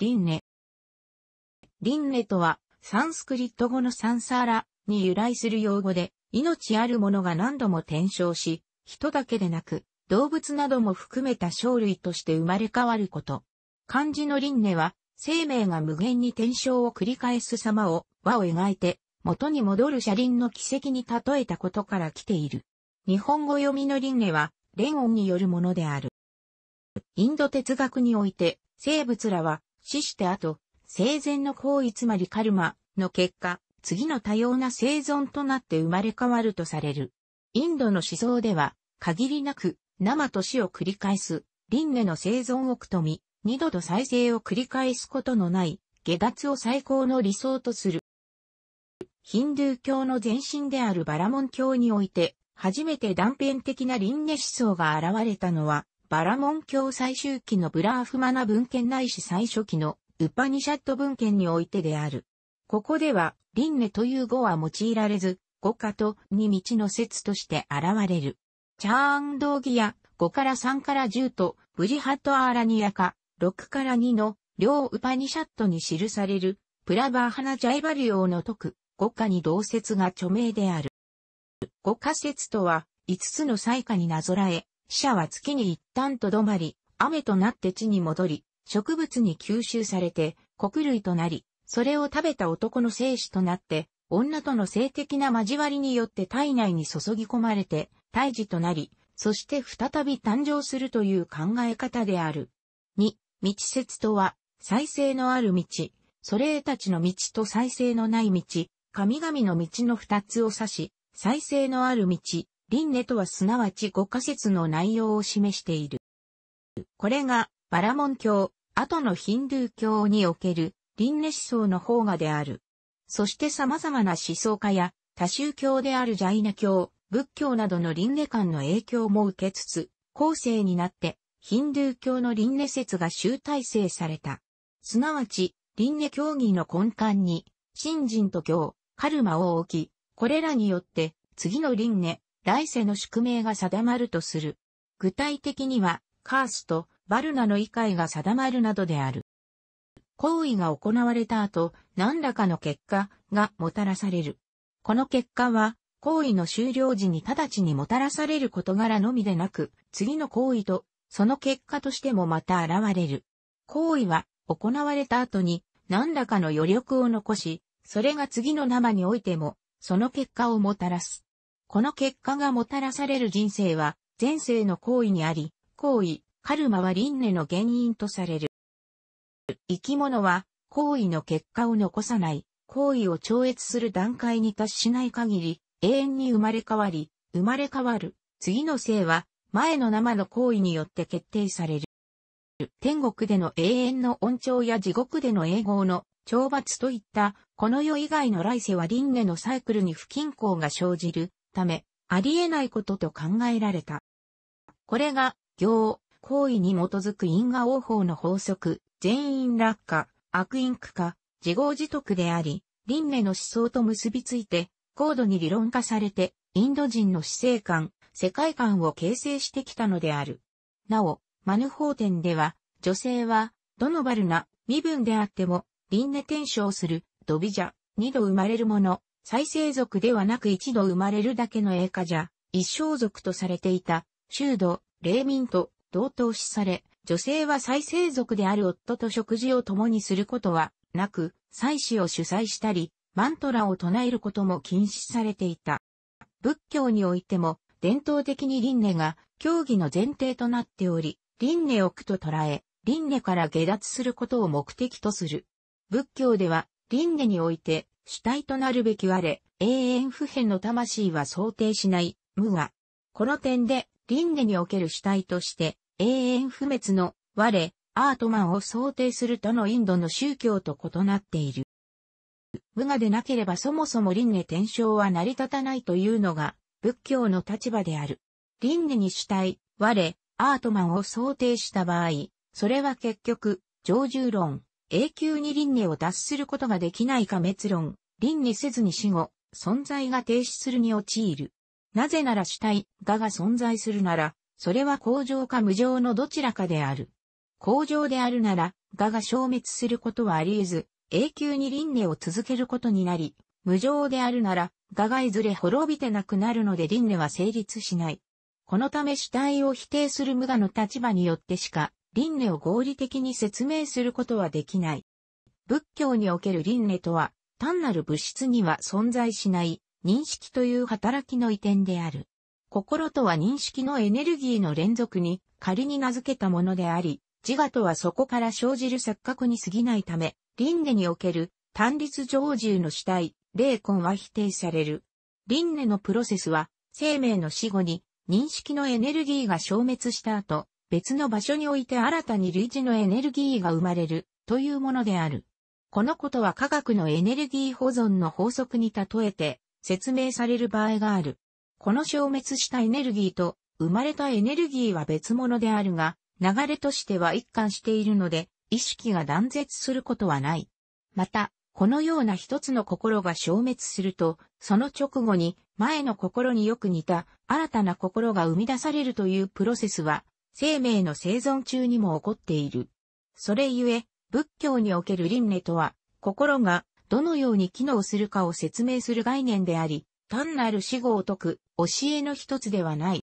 リンネ。リンネとは、サンスクリット語のサンサーラに由来する用語で、命あるものが何度も転生し、人だけでなく、動物なども含めた生類として生まれ変わること。漢字の輪廻は、生命が無限に転生を繰り返す様を、和を描いて、元に戻る車輪の奇跡に例えたことから来ている。日本語読みの輪廻は、オ音によるものである。インド哲学において、生物らは死して後、生前の行為つまりカルマの結果、次の多様な生存となって生まれ変わるとされる。インドの思想では、限りなく生と死を繰り返す、輪廻の生存をくとみ、二度と再生を繰り返すことのない、下脱を最高の理想とする。ヒンドゥー教の前身であるバラモン教において、初めて断片的な輪廻思想が現れたのは、バラモン教最終期のブラーフマナ文献ないし最初期のウパニシャット文献においてである。ここでは、輪廻という語は用いられず、語化とに道の説として現れる。チャーン道義や5から3から10と、ブリハットアーラニアか、6から2の両ウパニシャットに記される、プラバーハナジャイバリオの徳、語化に同説が著名である。語化説とは、5つの祭下になぞらえ、死者は月に一旦とどまり、雨となって地に戻り、植物に吸収されて、穀類となり、それを食べた男の精子となって、女との性的な交わりによって体内に注ぎ込まれて、胎児となり、そして再び誕生するという考え方である。二、道説とは、再生のある道、それへたちの道と再生のない道、神々の道の二つを指し、再生のある道、輪廻とはすなわち五仮説の内容を示している。これが、バラモン教、後のヒンドゥー教における輪廻思想の方がである。そして様々な思想家や多宗教であるジャイナ教、仏教などの輪廻観の影響も受けつつ、後世になってヒンドゥー教の輪廻説が集大成された。すなわち、輪廻教義の根幹に、信心と教、カルマを置き、これらによって次の輪廻、来世の宿命が定まるとする。具体的には、カースとバルナの異界が定まるなどである。行為が行われた後、何らかの結果がもたらされる。この結果は、行為の終了時に直ちにもたらされる事柄のみでなく、次の行為と、その結果としてもまた現れる。行為は、行われた後に、何らかの余力を残し、それが次の生においても、その結果をもたらす。この結果がもたらされる人生は、前世の行為にあり、行為、カルマは輪廻の原因とされる。生き物は、行為の結果を残さない、行為を超越する段階に達しない限り、永遠に生まれ変わり、生まれ変わる、次の生は、前の生の行為によって決定される。天国での永遠の恩寵や地獄での永劫の懲罰といった、この世以外の来世は輪廻のサイクルに不均衡が生じる、ため、ありえないことと考えられた。これが、行、行為に基づく因果応報の法則、全員落下、悪因苦化、自業自得であり、輪廻の思想と結びついて、高度に理論化されて、インド人の死生観、世界観を形成してきたのである。なお、マヌ法典では、女性は、どのバルな身分であっても、輪廻転生する、ドビジャ、二度生まれるもの、再生族ではなく一度生まれるだけの英華じゃ、一生族とされていた、修道、霊民と同等視され、女性は再生族である夫と食事を共にすることはなく、祭祀を主催したり、マントラを唱えることも禁止されていた。仏教においても、伝統的に輪廻が教義の前提となっており、輪廻を苦と捉え、輪廻から下脱することを目的とする。仏教では、輪廻において、主体となるべき我、永遠不変の魂は想定しない、無我。この点で、輪廻における主体として、永遠不滅の我、アートマンを想定するとのインドの宗教と異なっている。無我でなければそもそも輪廻転生は成り立たないというのが、仏教の立場である。輪廻に主体、我、アートマンを想定した場合、それは結局、常住論、永久に輪廻を脱することができないか滅論、輪廻せずに死後、存在が停止するに陥る。なぜなら主体、我が存在するなら、それは恒常か無常のどちらかである。恒常であるなら、我が消滅することはあり得ず、永久に輪廻を続けることになり、無常であるなら、我がいずれ滅びてなくなるので輪廻は成立しない。このため主体を否定する無我の立場によってしか、輪廻を合理的に説明することはできない。仏教における輪廻とは、単なる物質には存在しない認識という働きの移転である。心とは認識のエネルギーの連続に仮に名付けたものであり、自我とはそこから生じる錯覚に過ぎないため、輪廻における単立常住の主体、霊魂は否定される。輪廻のプロセスは、生命の死後に認識のエネルギーが消滅した後、別の場所において新たに類似のエネルギーが生まれるというものである。このことは科学のエネルギー保存の法則に例えて説明される場合がある。この消滅したエネルギーと生まれたエネルギーは別物であるが、流れとしては一貫しているので、意識が断絶することはない。また、このような一つの心が消滅すると、その直後に前の心によく似た新たな心が生み出されるというプロセスは生命の生存中にも起こっている。それゆえ、仏教における輪廻とは、心がどのように機能するかを説明する概念であり、単なる死後を解く教えの一つではない。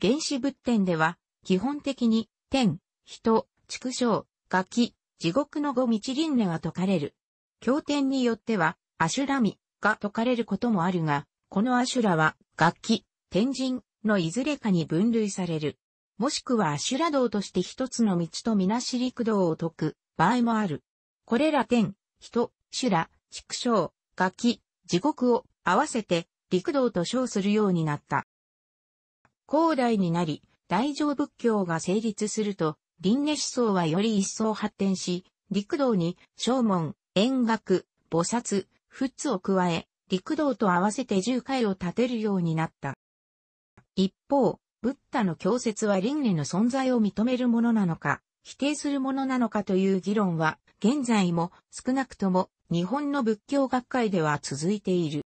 原始仏典では、基本的に、天、人、畜生、ガキ、地獄の五道輪廻が解かれる。経典によっては、アシュラミが解かれることもあるが、このアシュラは、楽器、天神のいずれかに分類される。もしくは修羅道として一つの道とみなし陸道を解く場合もある。これら天、人、修羅、畜生、ガキ、地獄を合わせて陸道と称するようになった。高大になり、大乗仏教が成立すると、輪廻思想はより一層発展し、陸道に、正門、円楽、菩薩、仏を加え、陸道と合わせて十回を立てるようになった。一方、ブッダの教説は輪廻の存在を認めるものなのか、否定するものなのかという議論は、現在も少なくとも日本の仏教学会では続いている。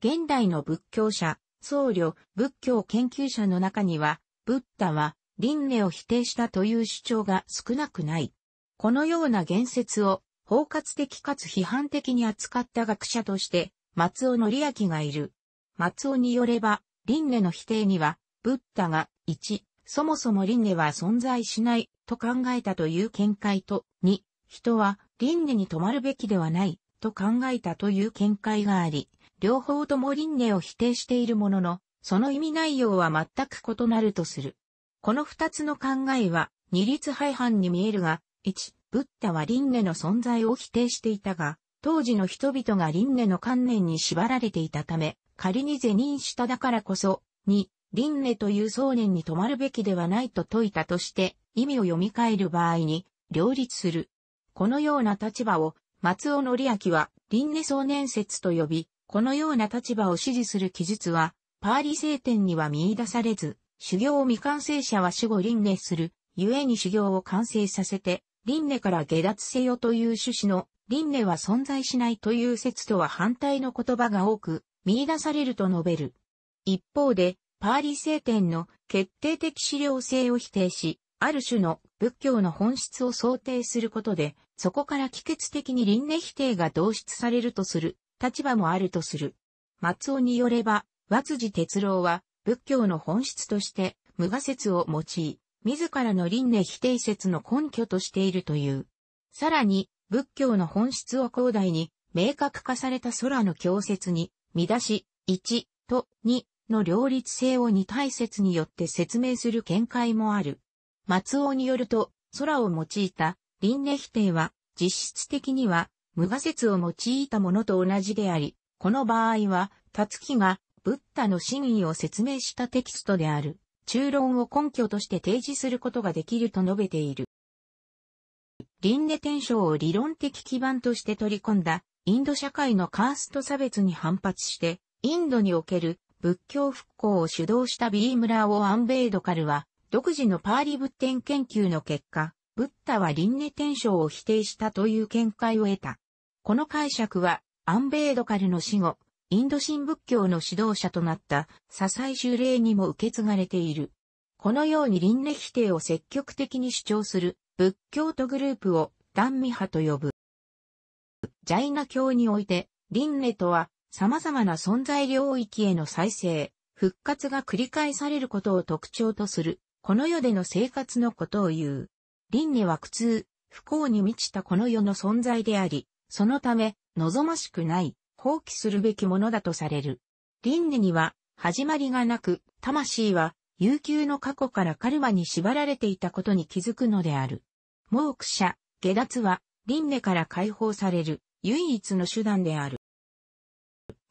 現代の仏教者、僧侶、仏教研究者の中には、ブッダは輪廻を否定したという主張が少なくない。このような言説を包括的かつ批判的に扱った学者として、松尾則明がいる。松尾によれば、輪廻の否定には、ブッダが、1、そもそも輪廻は存在しないと考えたという見解と、2、人は輪廻に止まるべきではないと考えたという見解があり、両方とも輪廻を否定しているものの、その意味内容は全く異なるとする。この二つの考えは、二律背反に見えるが、1、ブッダは輪廻の存在を否定していたが、当時の人々が輪廻の観念に縛られていたため、仮に是認しただからこそ、2、輪廻という想念に止まるべきではないと説いたとして、意味を読み替える場合に、両立する。このような立場を、松尾則明は、輪廻想念説と呼び、このような立場を支持する記述は、パーリ聖典には見出されず、修行を未完成者は死後輪廻する、故に修行を完成させて、輪廻から下脱せよという趣旨の、輪廻は存在しないという説とは反対の言葉が多く、見出されると述べる。一方で、パーリ聖典の決定的資料性を否定し、ある種の仏教の本質を想定することで、そこから帰結的に輪廻否定が導出されるとする立場もあるとする。松尾によれば、和辻哲郎は仏教の本質として無我説を用い、自らの輪廻否定説の根拠としているという。さらに、仏教の本質を広大に明確化された空の教説に、見出し、1と2の両立性を二大説によって説明する見解もある。松尾によると、空を用いた輪廻否定は実質的には無我説を用いたものと同じであり、この場合は、たつきがブッダの真意を説明したテキストである、中論を根拠として提示することができると述べている。輪廻転生を理論的基盤として取り込んだ、インド社会のカースト差別に反発して、インドにおける仏教復興を主導したビームラーをアンベイドカルは、独自のパーリ仏典研究の結果、ブッダは輪廻転生を否定したという見解を得た。この解釈は、アンベイドカルの死後、インド新仏教の指導者となった、笹井修霊にも受け継がれている。このように輪廻否定を積極的に主張する、仏教徒グループを、ダンミ派と呼ぶ。ジャイナ教において、輪廻とは、様々な存在領域への再生、復活が繰り返されることを特徴とする、この世での生活のことを言う。輪廻は苦痛、不幸に満ちたこの世の存在であり、そのため、望ましくない、放棄するべきものだとされる。輪廻には、始まりがなく、魂は、悠久の過去からカルマに縛られていたことに気づくのである。モーク者、下脱は、輪廻から解放される、唯一の手段である。